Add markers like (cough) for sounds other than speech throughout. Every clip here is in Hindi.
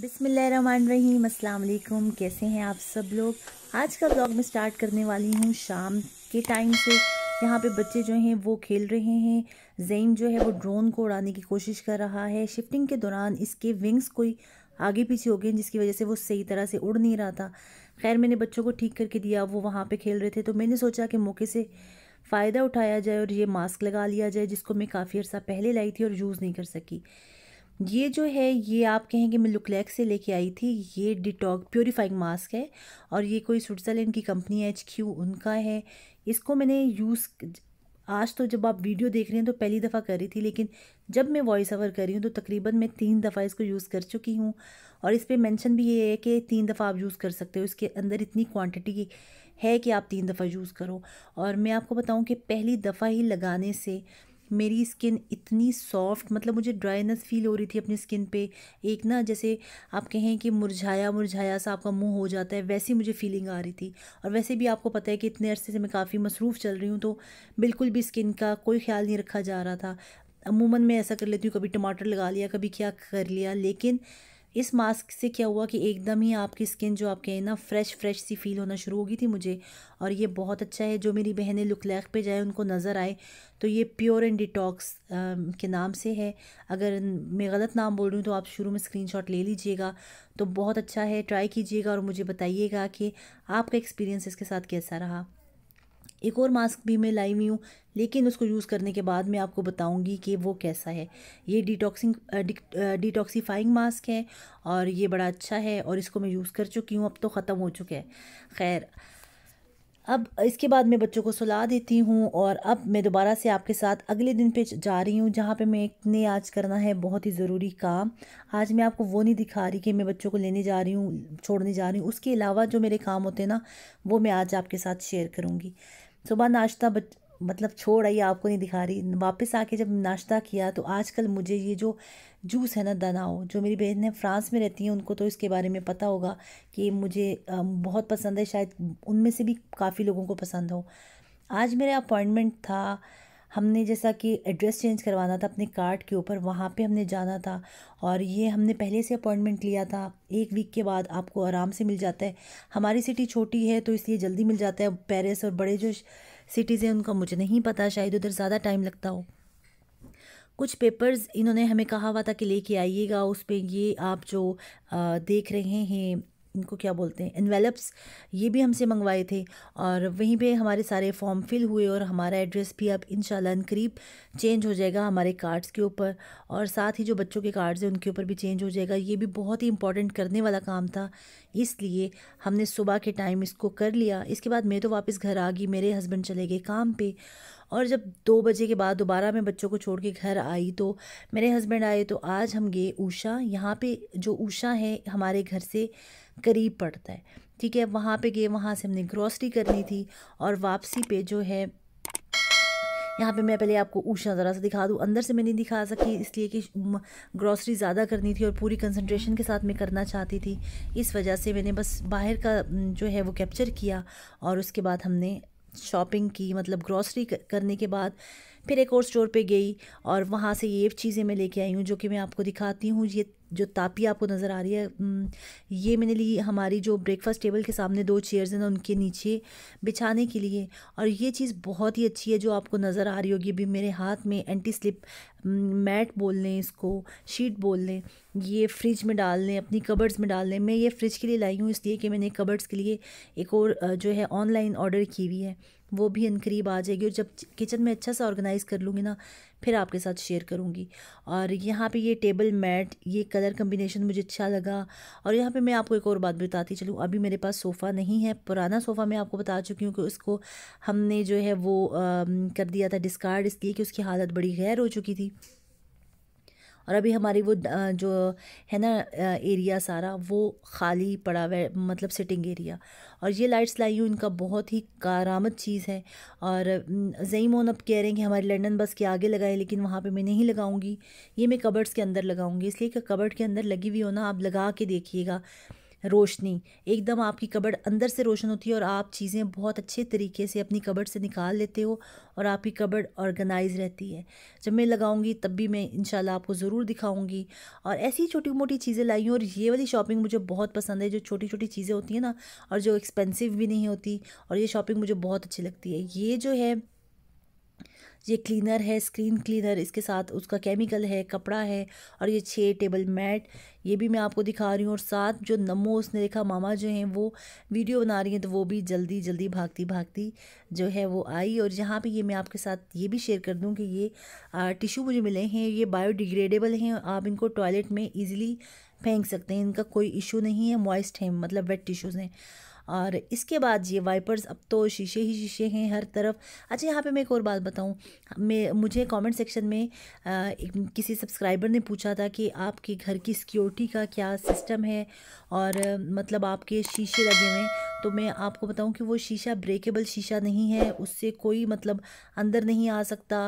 बिसमीम अल्लाम कैसे हैं आप सब लोग आज का ब्लॉग मैं स्टार्ट करने वाली हूँ शाम के टाइम से यहाँ पे बच्चे जो हैं वो खेल रहे हैं जैम जो है वो ड्रोन को उड़ाने की कोशिश कर रहा है शिफ्टिंग के दौरान इसके विंग्स कोई आगे पीछे हो गए जिसकी वजह से वो सही तरह से उड़ नहीं रहा था खैर मैंने बच्चों को ठीक करके दिया वो वहाँ पर खेल रहे थे तो मैंने सोचा कि मौके से फ़ायदा उठाया जाए और ये मास्क लगा लिया जाए जिसको मैं काफ़ी अर्सा पहले लाई थी और यूज़ नहीं कर सकी ये जो है ये आप कहेंगे मैं लुकलैक से लेके आई थी ये डिटॉक प्योरीफाइंग मास्क है और ये कोई स्विट्ज़रलैंड की कंपनी है एच क्यू उनका है इसको मैंने यूज़ आज तो जब आप वीडियो देख रहे हैं तो पहली दफ़ा कर रही थी लेकिन जब मैं वॉइस ओवर कर रही हूँ तो तकरीबन मैं तीन दफ़ा इसको यूज़ कर चुकी हूँ और इस पर मैंशन भी ये है कि तीन दफ़ा आप यूज़ कर सकते हो इसके अंदर इतनी क्वान्टिटी है कि आप तीन दफ़ा यूज़ करो और मैं आपको बताऊँ कि पहली दफ़ा ही लगाने से मेरी स्किन इतनी सॉफ्ट मतलब मुझे ड्राइनेस फील हो रही थी अपनी स्किन पे एक ना जैसे आप कहें कि मुरझाया मुरझाया सा आपका मुंह हो जाता है वैसी मुझे फीलिंग आ रही थी और वैसे भी आपको पता है कि इतने अरसे से मैं काफ़ी मसरूफ़ चल रही हूँ तो बिल्कुल भी स्किन का कोई ख्याल नहीं रखा जा रहा था अमूमन मैं ऐसा कर लेती हूँ कभी टमाटर लगा लिया कभी क्या कर लिया लेकिन इस मास्क से क्या हुआ कि एकदम ही आपकी स्किन जो आपके है ना फ्रेश फ्रेश सी फील होना शुरू हो गई थी मुझे और ये बहुत अच्छा है जो मेरी बहनें लैक पे जाए उनको नज़र आए तो ये प्योर एंड डिटॉक्स के नाम से है अगर मैं गलत नाम बोल रही हूँ तो आप शुरू में स्क्रीनशॉट ले लीजिएगा तो बहुत अच्छा है ट्राई कीजिएगा और मुझे बताइएगा कि आपका एक्सपीरियंस इसके साथ कैसा रहा एक और मास्क भी मैं लाई हुई हूँ लेकिन उसको यूज़ करने के बाद मैं आपको बताऊँगी कि वो कैसा है ये डिटॉक्सिंग डिटॉक्सीफाइंग मास्क है और ये बड़ा अच्छा है और इसको मैं यूज़ कर चुकी हूँ अब तो ख़त्म हो चुका है खैर अब इसके बाद मैं बच्चों को सुला देती हूँ और अब मैं दोबारा से आपके साथ अगले दिन पे जा रही हूँ जहाँ पे मैं ने आज करना है बहुत ही ज़रूरी काम आज मैं आपको वो नहीं दिखा रही कि मैं बच्चों को लेने जा रही हूँ छोड़ने जा रही हूँ उसके अलावा जो मेरे काम होते हैं ना वो मैं आज आपके साथ शेयर करूँगी सुबह नाश्ता बच मतलब छोड़ आई आपको नहीं दिखा रही वापस आके जब नाश्ता किया तो आजकल मुझे ये जो जूस है ना दनाओ जो मेरी बहन है फ्रांस में रहती हैं उनको तो इसके बारे में पता होगा कि मुझे बहुत पसंद है शायद उनमें से भी काफ़ी लोगों को पसंद हो आज मेरा अपॉइंटमेंट था हमने जैसा कि एड्रेस चेंज करवाना था अपने कार्ड के ऊपर वहाँ पे हमने जाना था और ये हमने पहले से अपॉइंटमेंट लिया था एक वीक के बाद आपको आराम से मिल जाता है हमारी सिटी छोटी है तो इसलिए जल्दी मिल जाता है पेरिस और बड़े जो सिटीज़ हैं उनका मुझे नहीं पता शायद उधर ज़्यादा टाइम लगता हो कुछ पेपर्स इन्होंने हमें कहा हुआ था कि लेके आइएगा उस पर ये आप जो आ, देख रहे हैं इनको क्या बोलते हैं इन्वेलप्स ये भी हमसे मंगवाए थे और वहीं पे हमारे सारे फॉर्म फिल हुए और हमारा एड्रेस भी अब इन करीब चेंज हो जाएगा हमारे कार्ड्स के ऊपर और साथ ही जो बच्चों के कार्ड्स हैं उनके ऊपर भी चेंज हो जाएगा ये भी बहुत ही इंपॉर्टेंट करने वाला काम था इसलिए हमने सुबह के टाइम इसको कर लिया इसके बाद मैं तो वापस घर आ गई मेरे हस्बैंड चले गए काम पर और जब दो बजे के बाद दोबारा मैं बच्चों को छोड़ के घर आई तो मेरे हस्बैंड आए तो आज हम गए ऊषा यहाँ पे जो ऊषा है हमारे घर से करीब पड़ता है ठीक है वहाँ पे गए वहाँ से हमने ग्रॉसरी करनी थी और वापसी पे जो है यहाँ पे मैं पहले आपको ऊषा ज़रा सा दिखा दूँ अंदर से मैं नहीं दिखा सकी इसलिए कि ग्रॉसरी ज़्यादा करनी थी और पूरी कंसंट्रेशन के साथ मैं करना चाहती थी इस वजह से मैंने बस बाहर का जो है वो कैप्चर किया और उसके बाद हमने शॉपिंग की मतलब ग्रॉसरी करने के बाद फिर एक और स्टोर पे गई और वहाँ से ये चीज़ें मैं लेके आई हूँ जो कि मैं आपको दिखाती हूँ ये जो तापी आपको नज़र आ रही है ये मैंने ली हमारी जो ब्रेकफास्ट टेबल के सामने दो चेयर्स हैं ना उनके नीचे बिछाने के लिए और ये चीज़ बहुत ही अच्छी है जो आपको नज़र आ रही होगी अभी मेरे हाथ में एंटी स्लिप मैट बोल लें इसको शीट बोल लें ये फ्रिज में डाल लें अपनी कबर्ड्स में डाल लें मैं ये फ्रिज के लिए लाई हूँ इसलिए कि मैंने कबर्ड्स के लिए एक और जो है ऑनलाइन ऑर्डर की हुई है वो भी इन करीब आ जाएगी और जब किचन में अच्छा सा ऑर्गेनाइज़ कर लूँगी ना फिर आपके साथ शेयर करूँगी और यहाँ पे ये टेबल मैट ये कलर कम्बिनेशन मुझे अच्छा लगा और यहाँ पे मैं आपको एक और बात बताती चलूँ अभी मेरे पास सोफ़ा नहीं है पुराना सोफ़ा मैं आपको बता चुकी हूँ कि उसको हमने जो है वो आ, कर दिया था डिस्कार्ड इसलिए कि उसकी हालत बड़ी गैर हो चुकी थी और अभी हमारी वो जो है ना एरिया सारा वो खाली पड़ा हुआ मतलब सिटिंग एरिया और ये लाइट्स लाई हूँ इनका बहुत ही कारामद चीज़ है और जईमोन अब कह रहे हैं कि हमारी लंडन बस के आगे लगाएं लेकिन वहाँ पे मैं नहीं लगाऊंगी ये मैं कबर्ड्स के अंदर लगाऊंगी इसलिए कि कबर्ड के अंदर लगी हुई हो ना आप लगा के देखिएगा रोशनी एकदम आपकी कबड़ अंदर से रोशन होती है और आप चीज़ें बहुत अच्छे तरीके से अपनी कबड़ से निकाल लेते हो और आपकी कबड़ ऑर्गेनाइज रहती है जब मैं लगाऊंगी तब भी मैं इन आपको ज़रूर दिखाऊंगी और ऐसी छोटी मोटी चीज़ें लाई हूँ और ये वाली शॉपिंग मुझे बहुत पसंद है जो छोटी छोटी चीज़ें होती हैं ना और जो एक्सपेंसिव भी नहीं होती और ये शॉपिंग मुझे बहुत अच्छी लगती है ये जो है ये क्लीनर है स्क्रीन क्लीनर इसके साथ उसका केमिकल है कपड़ा है और ये छः टेबल मैट ये भी मैं आपको दिखा रही हूँ और साथ जो नमो उसने देखा मामा जो हैं वो वीडियो बना रही हैं तो वो भी जल्दी जल्दी भागती भागती जो है वो आई और यहाँ पे ये मैं आपके साथ ये भी शेयर कर दूँ कि ये टिशू मुझे मिले हैं ये बायोडिग्रेडेबल हैं आप इनको टॉयलेट में ईजिली फेंक सकते हैं इनका कोई इशू नहीं है मॉइस्ट हैं मतलब वेट टिशूज़ हैं और इसके बाद ये वाइपर्स अब तो शीशे ही शीशे हैं हर तरफ अच्छा यहाँ पे मैं एक और बात बताऊँ मैं मुझे कमेंट सेक्शन में आ, एक, किसी सब्सक्राइबर ने पूछा था कि आपके घर की सिक्योरिटी का क्या सिस्टम है और मतलब आपके शीशे लगे हुए हैं तो मैं आपको बताऊं कि वो शीशा ब्रेकेबल शीशा नहीं है उससे कोई मतलब अंदर नहीं आ सकता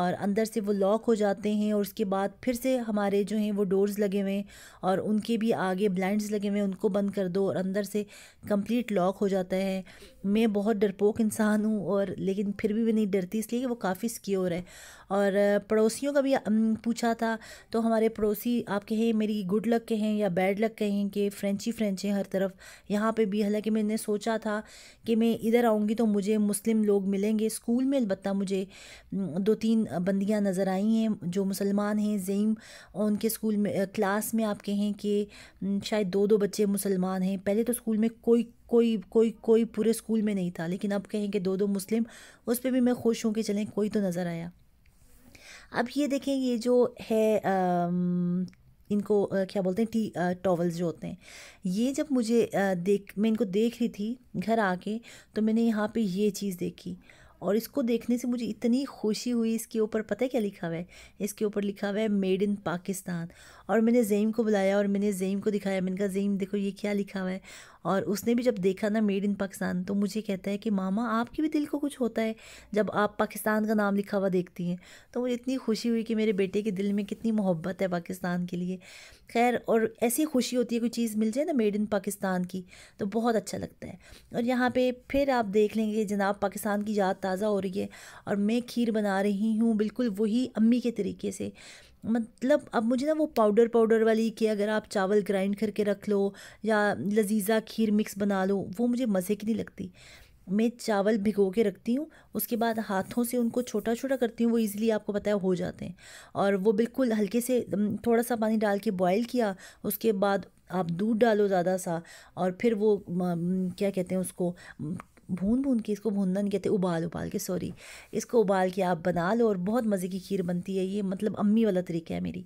और अंदर से वो लॉक हो जाते हैं और उसके बाद फिर से हमारे जो हैं वो डोर्स लगे हुए हैं और उनके भी आगे ब्लाइंड्स लगे हुए हैं उनको बंद कर दो और अंदर से कंप्लीट कंप्लीट लॉक हो जाता है मैं बहुत डरपोक इंसान हूँ और लेकिन फिर भी मैं नहीं डरती इसलिए कि वो काफ़ी सिक्योर है और पड़ोसियों का भी पूछा था तो हमारे पड़ोसी आप कहें मेरी गुड लक कहें या बैड लक कहें कि फ्रेंच ही फ्रेंच हैं हर तरफ यहाँ पे भी हालांकि मैंने सोचा था कि मैं इधर आऊँगी तो मुझे मुस्लिम लोग मिलेंगे स्कूल में अलबत् मुझे दो तीन बंदियाँ नज़र आई हैं जो मुसलमान हैं जईम उनके स्कूल में क्लास में आप कहें कि शायद दो दो बच्चे मुसलमान हैं पहले तो स्कूल में कोई कोई कोई कोई पूरे स्कूल में नहीं था लेकिन अब कहें कि दो दो मुस्लिम उस पर भी मैं खुश हूँ कि चलें कोई तो नज़र आया अब ये देखें ये जो है आ, इनको आ, क्या बोलते हैं टी टॉवल्स जो होते हैं ये जब मुझे आ, देख मैं इनको देख रही थी घर आके तो मैंने यहाँ पे ये चीज़ देखी और इसको देखने से मुझे इतनी खुशी हुई इसके ऊपर पता है क्या लिखा हुआ है इसके ऊपर लिखा हुआ है मेड इन पाकिस्तान और मैंने ज़ैम को बुलाया और मैंने ज़ैम को दिखाया मैंने कहा ज़ैम देखो ये क्या लिखा हुआ है और उसने भी जब देखा ना मेड इन पाकिस्तान तो मुझे कहता है कि मामा आपके भी दिल को कुछ होता है जब आप पाकिस्तान का नाम लिखा हुआ देखती हैं तो मुझे इतनी खुशी हुई कि मेरे बेटे के दिल में कितनी मोहब्बत है पाकिस्तान के लिए खैर और ऐसी खुशी होती है कोई चीज़ मिल जाए ना मेड इन पाकिस्तान की तो बहुत अच्छा लगता है और यहाँ पर फिर आप देख लेंगे जनाब पाकिस्तान की याद ताज़ा हो रही है और मैं खीर बना रही हूँ बिल्कुल वही अम्मी के तरीके से मतलब अब मुझे ना वो पाउडर पाउडर वाली कि अगर आप चावल ग्राइंड करके रख लो या लजीज़ा खीर मिक्स बना लो वो मुझे मज़े की नहीं लगती मैं चावल भिगो के रखती हूँ उसके बाद हाथों से उनको छोटा छोटा करती हूँ वो इजीली आपको पता है हो जाते हैं और वो बिल्कुल हल्के से थोड़ा सा पानी डाल के बॉयल किया उसके बाद आप दूध डालो ज़्यादा सा और फिर वो क्या कहते हैं उसको भून भून के इसको भूनना नहीं कहते उबाल उबाल के सॉरी इसको उबाल के आप बना लो और बहुत मज़े की खीर बनती है ये मतलब अम्मी वाला तरीका है मेरी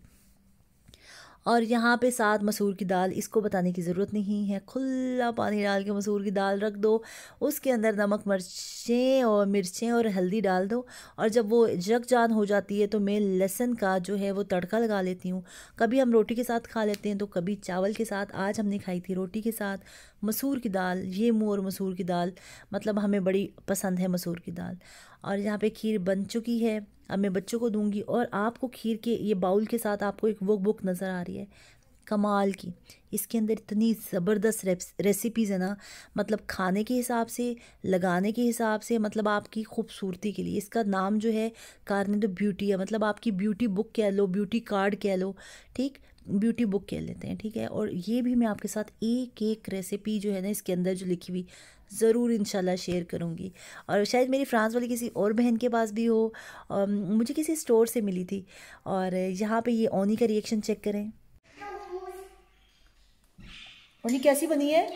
और यहाँ पे साथ मसूर की दाल इसको बताने की ज़रूरत नहीं है खुला पानी डाल के मसूर की दाल रख दो उसके अंदर नमक मिर्चें और मिर्चें और हल्दी डाल दो और जब वो जग जान हो जाती है तो मैं लहसुन का जो है वो तड़का लगा लेती हूँ कभी हम रोटी के साथ खा लेते हैं तो कभी चावल के साथ आज हमने खाई थी रोटी के साथ मसूर की दाल ये मोर मसूर की दाल मतलब हमें बड़ी पसंद है मसूर की दाल और यहाँ पे खीर बन चुकी है अब मैं बच्चों को दूंगी और आपको खीर के ये बाउल के साथ आपको एक वो बुक नज़र आ रही है कमाल की इसके अंदर इतनी ज़बरदस्त रेसिपीज़ है ना मतलब खाने के हिसाब से लगाने के हिसाब से मतलब आपकी खूबसूरती के लिए इसका नाम जो है कारने तो ब्यूटी है मतलब आपकी ब्यूटी बुक कह लो ब्यूटी कार्ड कह लो ठीक ब्यूटी बुक कह लेते हैं ठीक है और ये भी मैं आपके साथ एक एक रेसिपी जो है ना इसके अंदर जो लिखी हुई ज़रूर इंशाल्लाह शेयर करूँगी और शायद मेरी फ्रांस वाली किसी और बहन के पास भी हो मुझे किसी स्टोर से मिली थी और यहाँ पे ये ओनी का रिएक्शन चेक करें ओनी कैसी बनी है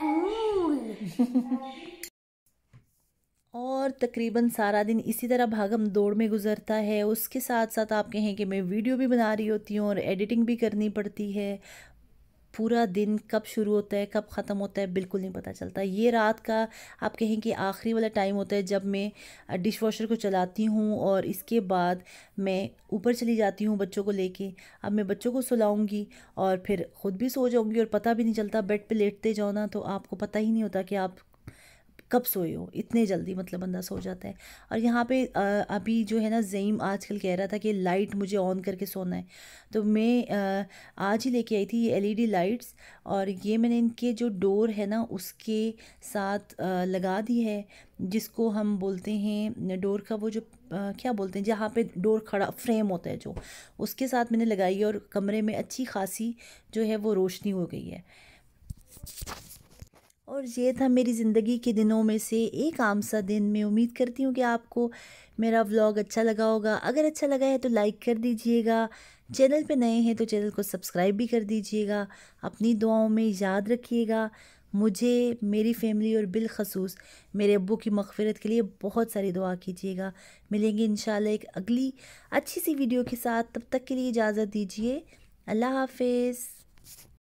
(laughs) और तकरीबन सारा दिन इसी तरह भागम दौड़ में गुजरता है उसके साथ साथ आप कहें कि मैं वीडियो भी बना रही होती हूँ और एडिटिंग भी करनी पड़ती है पूरा दिन कब शुरू होता है कब ख़त्म होता है बिल्कुल नहीं पता चलता ये रात का आप कहें कि आखिरी वाला टाइम होता है जब मैं डिश वॉशर को चलाती हूँ और इसके बाद मैं ऊपर चली जाती हूँ बच्चों को लेके अब मैं बच्चों को सुलाऊँगी और फिर ख़ुद भी सो जाऊँगी और पता भी नहीं चलता बेड पे लेटते जाओ ना तो आपको पता ही नहीं होता कि आप कब सोए हो इतने जल्दी मतलब बंदा सो जाता है और यहाँ पे अभी जो है ना जईम आजकल कह रहा था कि लाइट मुझे ऑन करके सोना है तो मैं आज ही लेके आई थी ये एलईडी लाइट्स e और ये मैंने इनके जो डोर है ना उसके साथ लगा दी है जिसको हम बोलते हैं डोर का वो जो आ, क्या बोलते हैं जहाँ पे डोर खड़ा फ्रेम होता है जो उसके साथ मैंने लगाई और कमरे में अच्छी खासी जो है वो रोशनी हो गई है और ये था मेरी ज़िंदगी के दिनों में से एक आम सा दिन मैं उम्मीद करती हूँ कि आपको मेरा व्लॉग अच्छा लगा होगा अगर अच्छा लगा है तो लाइक कर दीजिएगा चैनल पे नए हैं तो चैनल को सब्सक्राइब भी कर दीजिएगा अपनी दुआओं में याद रखिएगा मुझे मेरी फैमिली और बिलखसूस मेरे अबू की मगफरत के लिए बहुत सारी दुआ कीजिएगा मिलेंगे इन एक अगली अच्छी सी वीडियो के साथ तब तक के लिए इजाज़त दीजिए अल्लाह हाफिज़